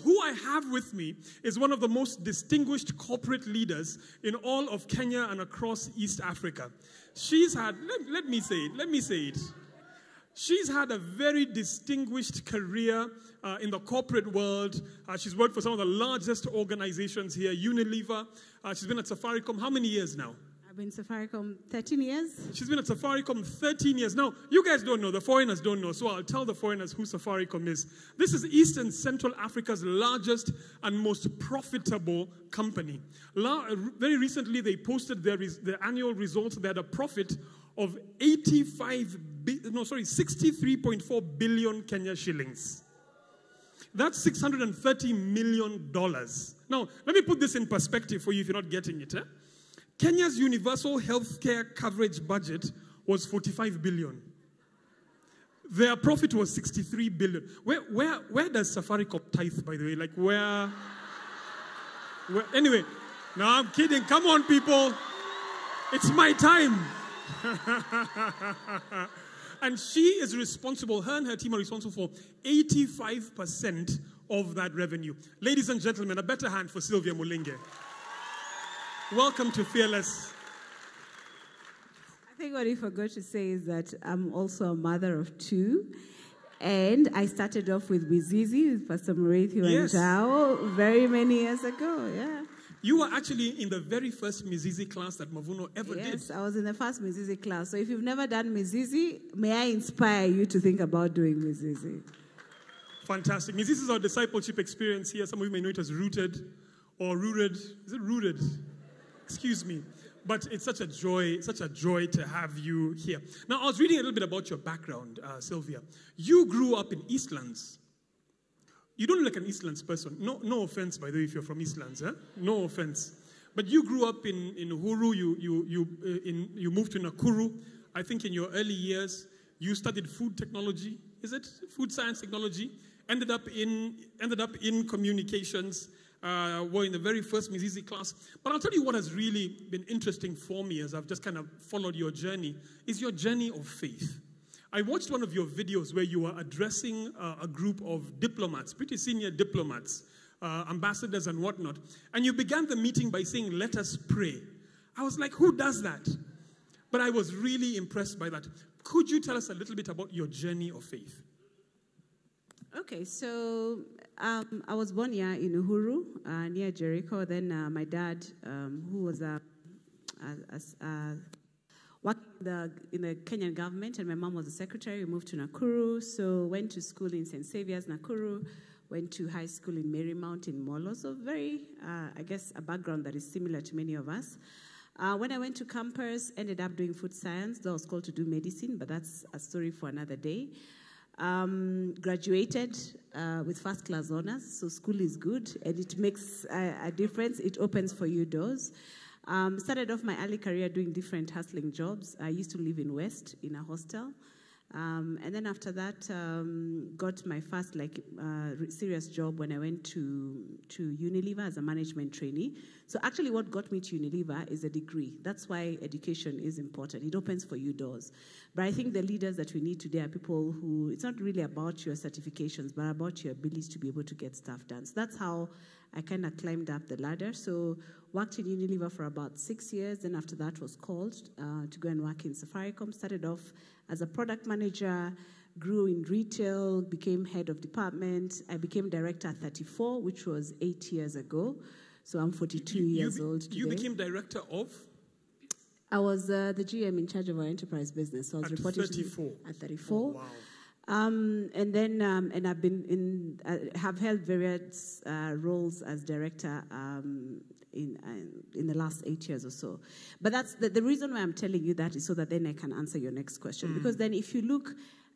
who I have with me is one of the most distinguished corporate leaders in all of Kenya and across East Africa. She's had, let, let me say it, let me say it. She's had a very distinguished career uh, in the corporate world. Uh, she's worked for some of the largest organizations here, Unilever. Uh, she's been at Safaricom how many years now? been Safaricom 13 years. She's been at Safaricom 13 years. Now, you guys don't know, the foreigners don't know, so I'll tell the foreigners who Safaricom is. This is East and Central Africa's largest and most profitable company. Uh, very recently, they posted their, their annual results. They had a profit of 85 no sorry 63.4 billion Kenya shillings that's 630 million dollars now let me put this in perspective for you if you're not getting it eh? Kenya's universal health care coverage budget was 45 billion. Their profit was 63 billion. Where, where, where does Safaricom tithe, by the way? Like, where? where anyway, no, I'm kidding. Come on, people. It's my time. and she is responsible, her and her team are responsible for 85% of that revenue. Ladies and gentlemen, a better hand for Sylvia Mulenge. Welcome to Fearless. I think what he forgot to say is that I'm also a mother of two. And I started off with Wizizi, with Pastor Morethu yes. and Jao, very many years ago, yeah. You were actually in the very first Mizizi class that Mavuno ever yes, did. Yes, I was in the first Mizizi class. So if you've never done Mizizi, may I inspire you to think about doing Mizizi. Fantastic. Mizizi is our discipleship experience here. Some of you may know it as Rooted or Rooted. Is it Rooted? Excuse me. But it's such a joy, such a joy to have you here. Now, I was reading a little bit about your background, uh, Sylvia. You grew up in Eastlands. You don't look like an Eastlands person. No, no offense, by the way, if you're from Eastlands. Eh? No offense. But you grew up in, in Uhuru. You, you, you, uh, in, you moved to Nakuru. I think in your early years, you studied food technology. Is it food science technology? Ended up in ended up in communications uh, were in the very first Mizizi class. But I'll tell you what has really been interesting for me as I've just kind of followed your journey is your journey of faith. I watched one of your videos where you were addressing uh, a group of diplomats, pretty senior diplomats, uh, ambassadors and whatnot. And you began the meeting by saying, Let us pray. I was like, Who does that? But I was really impressed by that. Could you tell us a little bit about your journey of faith? Okay, so um, I was born here in Uhuru, uh, near Jericho. Then uh, my dad, um, who was a, a, a, a working in the, in the Kenyan government, and my mom was a secretary, we moved to Nakuru. So went to school in St. Saviour's, Nakuru. Went to high school in Marymount in Molo. So very, uh, I guess, a background that is similar to many of us. Uh, when I went to campus, ended up doing food science, though I was called to do medicine, but that's a story for another day. Um, graduated uh, with first class honors, so school is good and it makes a, a difference. It opens for you doors. Um, started off my early career doing different hustling jobs. I used to live in West in a hostel. Um, and then after that, um, got my first like uh, serious job when I went to to Unilever as a management trainee. So actually, what got me to Unilever is a degree. That's why education is important. It opens for you doors. But I think the leaders that we need today are people who it's not really about your certifications, but about your ability to be able to get stuff done. So that's how I kind of climbed up the ladder. So worked in Unilever for about six years. Then after that was called uh, to go and work in Safaricom. Started off as a product manager, grew in retail, became head of department. I became director at 34, which was eight years ago. So I'm 42 you, you years be, old today. You became director of? I was uh, the GM in charge of our enterprise business. So I was at reporting 34. at 34. Oh, wow. Um, and then, um, and I've been in, uh, have held various uh, roles as director um, in uh, in the last eight years or so. But that's the, the, reason why I'm telling you that is so that then I can answer your next question. Mm. Because then, if you look,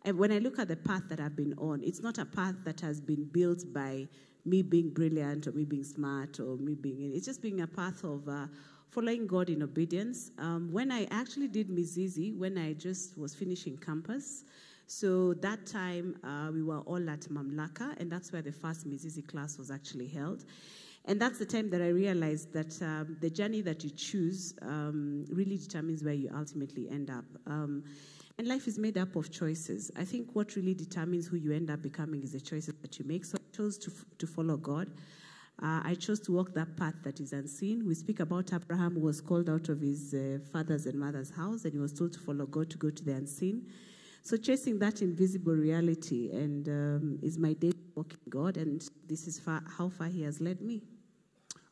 uh, when I look at the path that I've been on, it's not a path that has been built by me being brilliant or me being smart or me being. It's just being a path of uh, following God in obedience. Um, when I actually did Mizizi, when I just was finishing campus. So that time uh, we were all at Mamlaka, and that's where the first Mizizi class was actually held. And that's the time that I realized that um, the journey that you choose um, really determines where you ultimately end up. Um, and life is made up of choices. I think what really determines who you end up becoming is the choices that you make. So I chose to, to follow God. Uh, I chose to walk that path that is unseen. We speak about Abraham who was called out of his uh, father's and mother's house, and he was told to follow God to go to the unseen. So chasing that invisible reality and um, is my day walking God, and this is far, how far He has led me.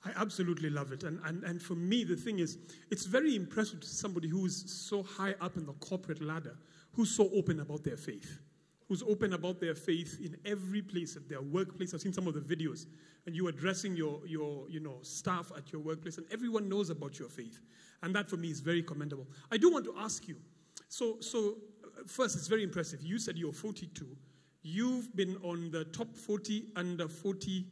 I absolutely love it. And, and, and for me, the thing is, it's very impressive to somebody who's so high up in the corporate ladder, who's so open about their faith, who's open about their faith in every place, at their workplace. I've seen some of the videos, and you addressing your, your you know, staff at your workplace, and everyone knows about your faith. And that for me is very commendable. I do want to ask you so, so first, it's very impressive. You said you're 42. You've been on the top 40 under 40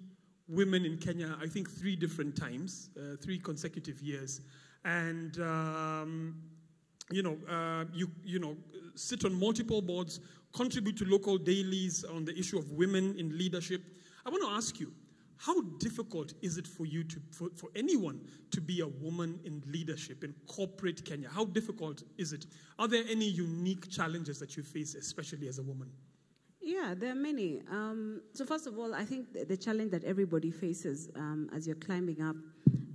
women in Kenya, I think three different times, uh, three consecutive years. And, um, you know, uh, you, you know, sit on multiple boards, contribute to local dailies on the issue of women in leadership. I want to ask you, how difficult is it for you to, for, for anyone to be a woman in leadership in corporate Kenya? How difficult is it? Are there any unique challenges that you face, especially as a woman? Yeah, there are many. Um, so, first of all, I think the, the challenge that everybody faces um, as you're climbing up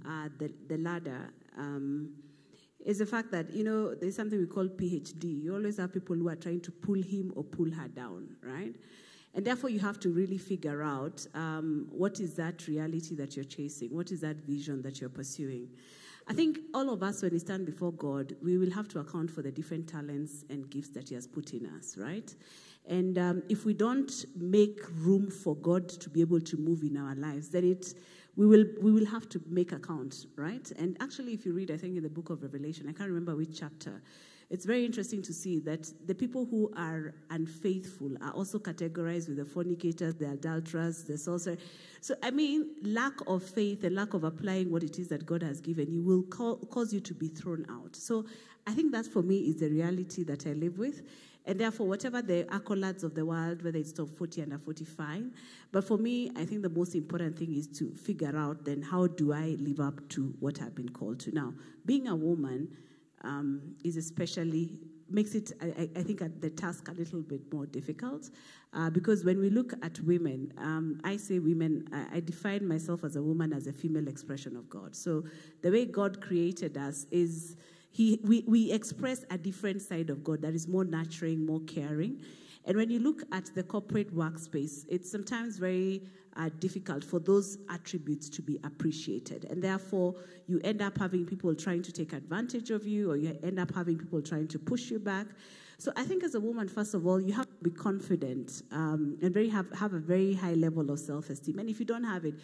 uh, the, the, ladder um, is the fact that, you know, there's something we call PhD. You always have people who are trying to pull him or pull her down, right? And therefore, you have to really figure out um, what is that reality that you're chasing? What is that vision that you're pursuing? I think all of us, when we stand before God, we will have to account for the different talents and gifts that He has put in us, right? And um, if we don't make room for God to be able to move in our lives, then it we will we will have to make account, right? And actually, if you read, I think in the book of Revelation, I can't remember which chapter, it's very interesting to see that the people who are unfaithful are also categorized with the fornicators, the adulterers, the sorcerers. So, I mean, lack of faith and lack of applying what it is that God has given you will co- cause you to be thrown out. So, I think that for me is the reality that I live with. And therefore, whatever the accolades of the world, whether it's top 40 and 40, fine. But for me, I think the most important thing is to figure out then how do I live up to what I've been called to. Now, being a woman, um, is especially makes it, I, I think, uh, the task a little bit more difficult uh, because when we look at women, um, I say women, I, I, define myself as a woman as a female expression of God. So the way God created us is he, we, we express a different side of God that is more nurturing, more caring. And when you look at the corporate workspace, it's sometimes very uh, difficult for those attributes to be appreciated. And therefore, you end up having people trying to take advantage of you, or you end up having people trying to push you back. So I think as a woman, first of all, you have to be confident um, and very have, have a very high level of self esteem. And if you don't have it,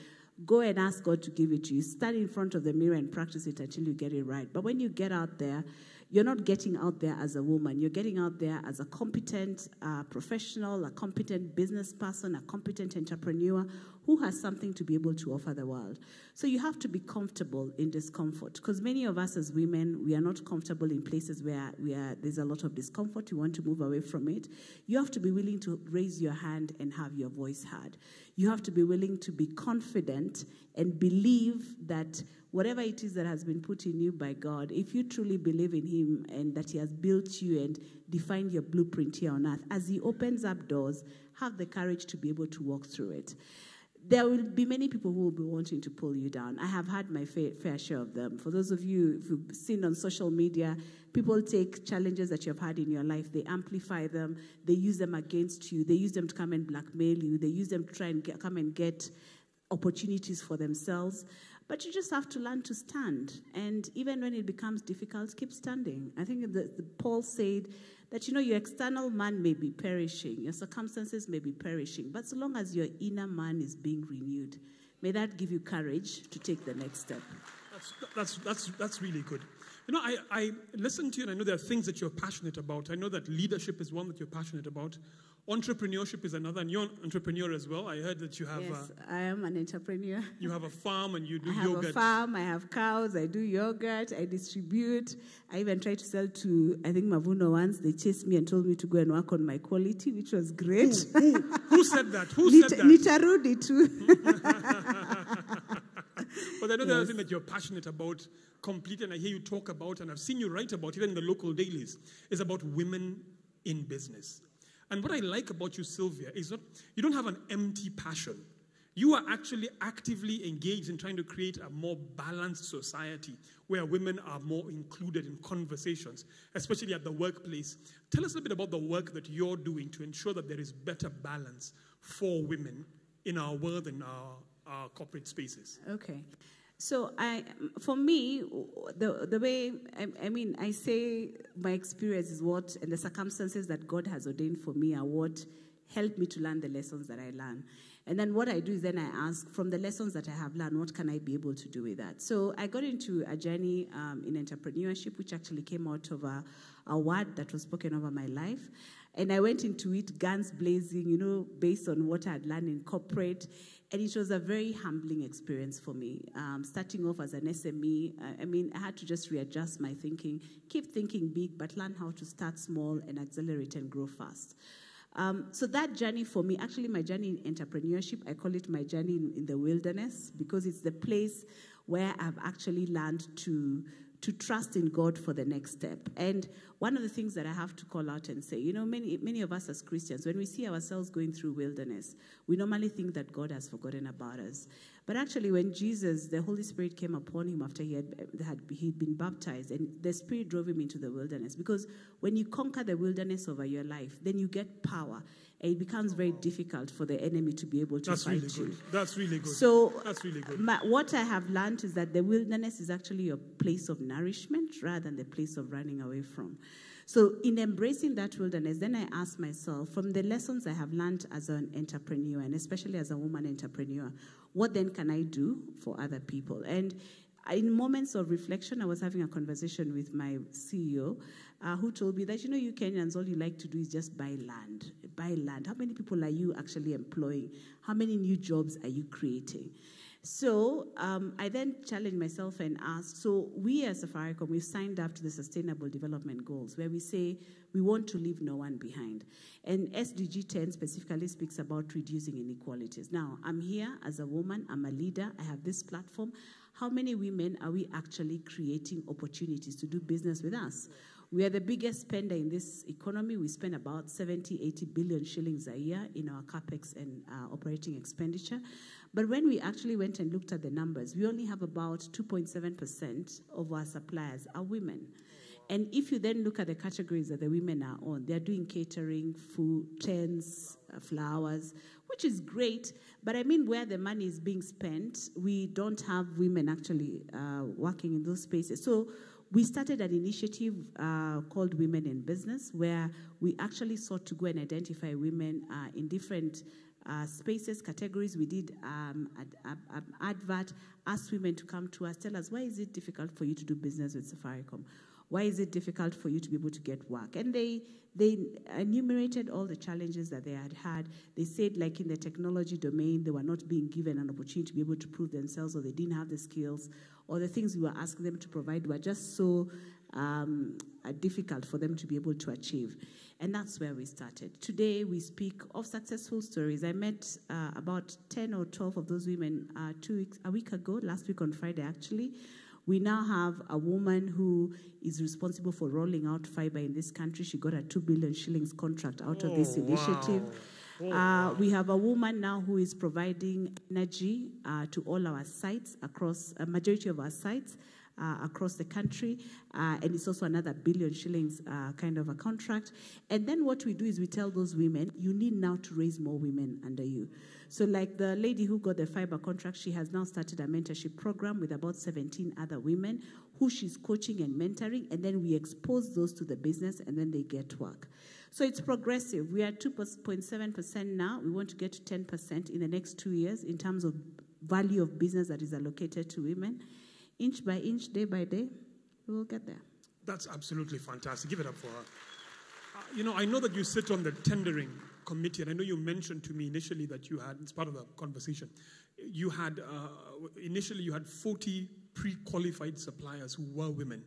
go and ask God to give it to you. Stand in front of the mirror and practice it until you get it right. But when you get out there, you're not getting out there as a woman. You're getting out there as a competent uh, professional, a competent business person, a competent entrepreneur who has something to be able to offer the world. So you have to be comfortable in discomfort because many of us as women, we are not comfortable in places where we are, there's a lot of discomfort. You want to move away from it. You have to be willing to raise your hand and have your voice heard. You have to be willing to be confident and believe that whatever it is that has been put in you by God, if you truly believe in Him and that He has built you and defined your blueprint here on earth, as He opens up doors, have the courage to be able to walk through it there will be many people who will be wanting to pull you down. I have had my fair, fair share of them. For those of you who've seen on social media, people take challenges that you've had in your life, they amplify them, they use them against you, they use them to come and blackmail you, they use them to try and get, come and get opportunities for themselves. But you just have to learn to stand. And even when it becomes difficult, keep standing. I think the, the Paul said that, you know, your external man may be perishing, your circumstances may be perishing, but so long as your inner man is being renewed, may that give you courage to take the next step. That's, that's, that's, that's really good. You know, I, I listen to you and I know there are things that you're passionate about. I know that leadership is one that you're passionate about. Entrepreneurship is another, and you're an entrepreneur as well. I heard that you have. Yes, a, I am an entrepreneur. You have a farm and you do yogurt. I have yogurt. a farm. I have cows. I do yogurt. I distribute. I even tried to sell to I think Mavuno once. They chased me and told me to go and work on my quality, which was great. Who, who, who said that? Who Nita, said that? Nitarudi too. But I know yes. there's something that you're passionate about, complete, and I hear you talk about, and I've seen you write about, even in the local dailies, is about women in business. And what I like about you, Sylvia, is that you don't have an empty passion. You are actually actively engaged in trying to create a more balanced society where women are more included in conversations, especially at the workplace. Tell us a bit about the work that you're doing to ensure that there is better balance for women in our world and our uh, corporate spaces. Okay. So I, for me, the the way I, I, mean, I say my experience is what, and the circumstances that God has ordained for me are what helped me to learn the lessons that I learn. And then what I do is then I ask from the lessons that I have learned, what can I be able to do with that? So I got into a journey um, in entrepreneurship, which actually came out of a, a word that was spoken over my life, and I went into it guns blazing, you know, based on what I had learned in corporate and it was a very humbling experience for me. Um, starting off as an SME, I, mean, I had to just readjust my thinking, keep thinking big, but learn how to start small and accelerate and grow fast. Um, so that journey for me, actually, my journey in entrepreneurship, I call it my journey in, in the wilderness because it's the place where I've actually learned to to trust in God for the next step. And one of the things that I have to call out and say, you know, many, many of us as Christians, when we see ourselves going through wilderness, we normally think that God has forgotten about us. But actually, when Jesus, the Holy Spirit came upon him after he had, had he'd been baptized, and the Spirit drove him into the wilderness. Because when you conquer the wilderness over your life, then you get power it becomes very difficult for the enemy to be able to That's fight really you. Good. That's really good. So, That's really good. My, what I have learned is that the wilderness is actually a place of nourishment rather than the place of running away from. So, in embracing that wilderness, then I ask myself from the lessons I have learned as an entrepreneur, and especially as a woman entrepreneur, what then can I do for other people? And in moments of reflection, I was having a conversation with my CEO, uh, who told me that, you know, you Kenyans, all you like to do is just buy land. Buy land. How many people are you actually employing? How many new jobs are you creating? So um, I then challenged myself and asked so we as Safaricom, we've signed up to the Sustainable Development Goals, where we say we want to leave no one behind. And SDG 10 specifically speaks about reducing inequalities. Now, I'm here as a woman, I'm a leader, I have this platform how many women are we actually creating opportunities to do business with us? We are the biggest spender in this economy. We spend about 70, 80 billion shillings a year in our capex and uh, operating expenditure. But when we actually went and looked at the numbers, we only have about 2.7% of our suppliers are women. And if you then look at the categories that the women are on, they're doing catering, food, tents, uh, flowers, which is great. But I mean, where the money is being spent, we don't have women actually uh, working in those spaces. So we started an initiative uh, called Women in Business, where we actually sought to go and identify women uh, in different uh, spaces, categories. We did um, advert, asked women to come to us, tell us why is it difficult for you to do business with Safaricom? Why is it difficult for you to be able to get work? And they they enumerated all the challenges that they had had. They said, like in the technology domain, they were not being given an opportunity to be able to prove themselves, or they didn't have the skills, or the things we were asking them to provide were just so um, uh, difficult for them to be able to achieve. And that's where we started. Today, we speak of successful stories. I met uh, about 10 or 12 of those women uh, two weeks, a week ago, last week on Friday, actually. We now have a woman who is responsible for rolling out fiber in this country. She got a 2 billion shillings contract out oh, of this oh, initiative. Wow. Oh, uh, wow. we have a woman now who is providing energy uh, to all our sites across a uh, majority of our sites. Uh, across the country. Uh, and it's also another billion shillings uh, kind of a contract. And then what we do is we tell those women, you need now to raise more women under you. So, like the lady who got the fiber contract, she has now started a mentorship program with about 17 other women who she's coaching and mentoring, and then we expose those to the business, and then they get work. So it's progressive. We are 2.7% now. We want to get to 10% in the next two years in terms of value of business that is allocated to women inch by inch, day by day, we will get there. That's absolutely fantastic. Give it up for her. Uh, you know, I know that you sit on the tendering committee, and I know you mentioned to me initially that you had, it's part of the conversation, you had, uh, initially you had 40 pre-qualified suppliers who were women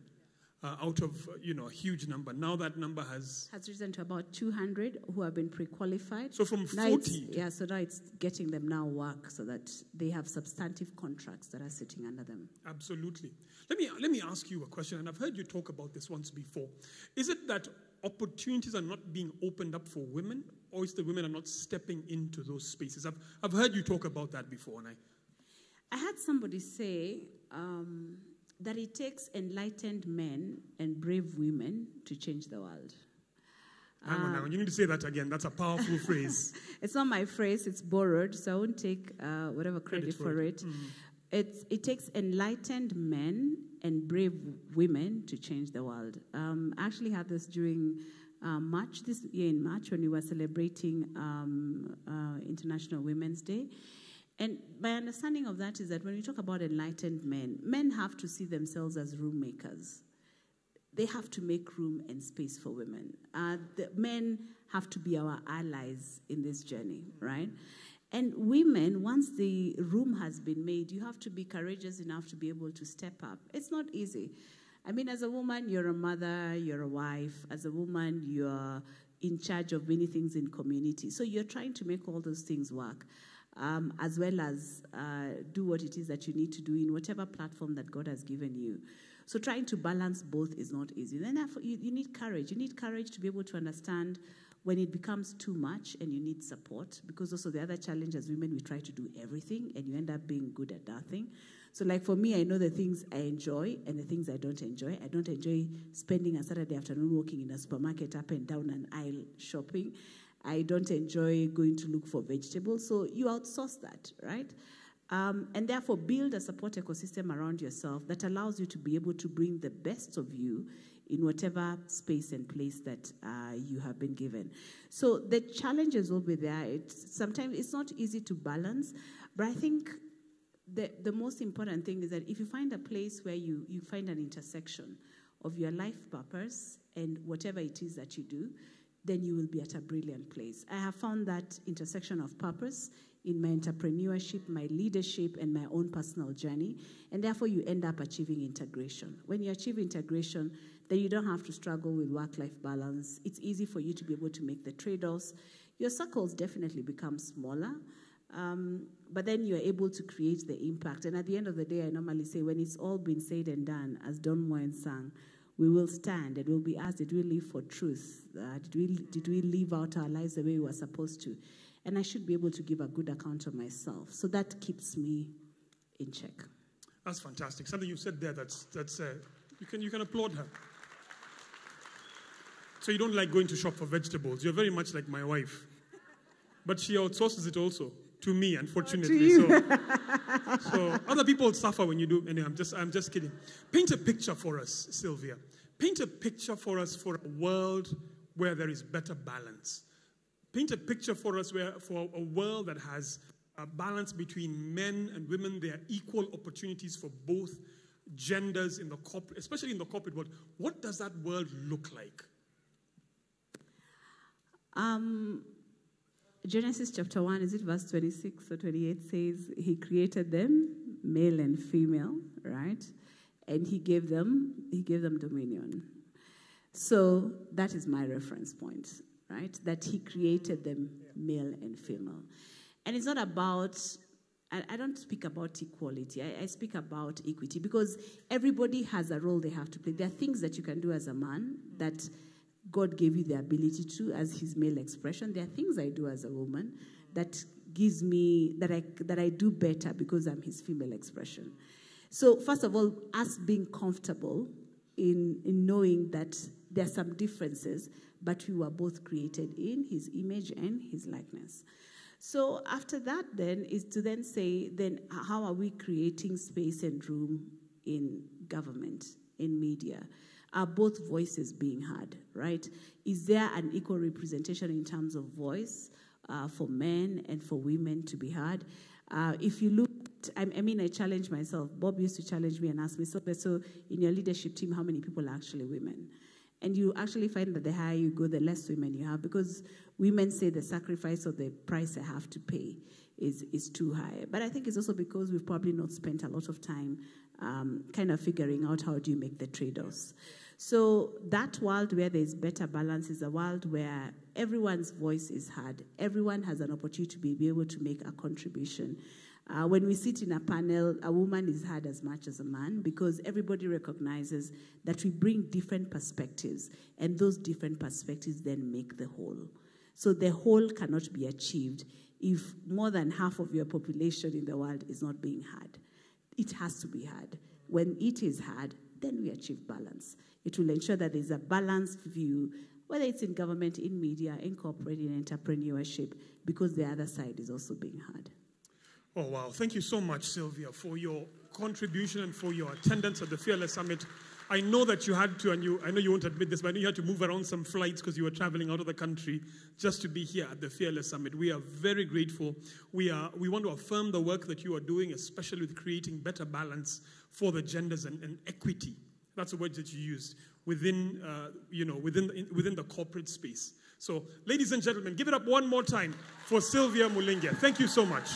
uh, out of uh, you know a huge number. Now that number has has risen to about 200 who have been pre-qualified. So from 40, yeah. So now it's getting them now work so that they have substantive contracts that are sitting under them. Absolutely. Let me let me ask you a question, and I've heard you talk about this once before. Is it that opportunities are not being opened up for women, or is the women are not stepping into those spaces? I've I've heard you talk about that before, and I. I had somebody say. Um, that it takes enlightened men and brave women to change the world. Hang on, You need to say that again. That's a powerful phrase. it's not my phrase, it's borrowed, so I won't take uh, whatever credit, credit for, it. it. Mm. it takes enlightened men and brave women to change the world. Um, I actually had this during uh, March, this year in March, when we were celebrating um, uh, International Women's Day. And my understanding of that is that when we talk about enlightened men, men have to see themselves as room makers. They have to make room and space for women. Uh, the men have to be our allies in this journey, right? And women, once the room has been made, you have to be courageous enough to be able to step up. It's not easy. I mean, as a woman, you're a mother, you're a wife. As a woman, you're in charge of many things in community. So you're trying to make all those things work um, as well as uh, do what it is that you need to do in whatever platform that God has given you. So trying to balance both is not easy. Then you, you need courage. You need courage to be able to understand when it becomes too much and you need support because also the other challenge as women we try to do everything and you end up being good at nothing so like for me i know the things i enjoy and the things i don't enjoy i don't enjoy spending a saturday afternoon walking in a supermarket up and down an aisle shopping I don't enjoy going to look for vegetables. So you outsource that, right? Um, and therefore, build a support ecosystem around yourself that allows you to be able to bring the best of you in whatever space and place that uh, you have been given. So the challenges will be there. It's, sometimes it's not easy to balance, but I think the, the most important thing is that if you find a place where you, you find an intersection of your life purpose and whatever it is that you do, then you will be at a brilliant place. I have found that intersection of purpose in my entrepreneurship, my leadership, and my own personal journey. And therefore, you end up achieving integration. When you achieve integration, then you don't have to struggle with work life balance. It's easy for you to be able to make the trade offs. Your circles definitely become smaller. Um, but then you're able to create the impact. And at the end of the day, I normally say, when it's all been said and done, as Don Moen sang, we will stand and we'll be asked, Did we live for truth? Uh, did, we, did we live out our lives the way we were supposed to? And I should be able to give a good account of myself. So that keeps me in check. That's fantastic. Something you said there that's, that's uh, you, can, you can applaud her. So you don't like going to shop for vegetables. You're very much like my wife. But she outsources it also to me, unfortunately. So, so, other people suffer when you do. Anyway, I'm just, I'm just kidding. Paint a picture for us, Sylvia. Paint a picture for us for a world where there is better balance. Paint a picture for us where, for a world that has a balance between men and women. There are equal opportunities for both genders in the corporate, especially in the corporate world. What does that world look like? Um, Genesis chapter 1, is it verse 26 or 28 says, He created them, male and female, right? And He gave them, He gave them dominion. So that is my reference point, right? That He created them, male and female. And it's not about, I, I don't speak about equality, I, I speak about equity because everybody has a role they have to play. There are things that you can do as a man that God gave you the ability to as his male expression. There are things I do as a woman that gives me that I that I do better because I'm his female expression. So first of all, us being comfortable in, in knowing that there are some differences, but we were both created in his image and his likeness. So after that, then is to then say, then how are we creating space and room in government, in media? Are both voices being heard, right? Is there an equal representation in terms of voice uh, for men and for women to be heard? Uh, if you look, I, I, mean, I challenge myself. Bob used to challenge me and ask me, so, so in your leadership team, how many people are actually women? And you actually find that the higher you go, the less women you have because women say the sacrifice or the price they have to pay is, is too high. But I think it's also because we've probably not spent a lot of time um, kind of figuring out how do you make the trade offs. So that world where there's better balance is a world where everyone's voice is heard. Everyone has an opportunity to be, be able to make a contribution. Uh, when we sit in a panel, a woman is heard as much as a man because everybody recognizes that we bring different perspectives, and those different perspectives then make the whole. So the whole cannot be achieved if more than half of your population in the world is not being heard. It has to be heard. When it is heard, then we achieve balance. It will ensure that there's a balanced view, whether it's in government, in media, in corporate, in entrepreneurship, because the other side is also being heard. Oh, wow. Thank you so much, Sylvia, for your contribution and for your attendance at the Fearless Summit. I know that you had to, and you, I know you won't admit this, but I know you had to move around some flights because you were traveling out of the country just to be here at the Fearless Summit. We are very grateful. We, are, we want to affirm the work that you are doing, especially with creating better balance for the genders and, and equity. That's the word that you used within, uh, you know, within, in, within the corporate space. So, ladies and gentlemen, give it up one more time for Sylvia Mulingia. Thank you so much.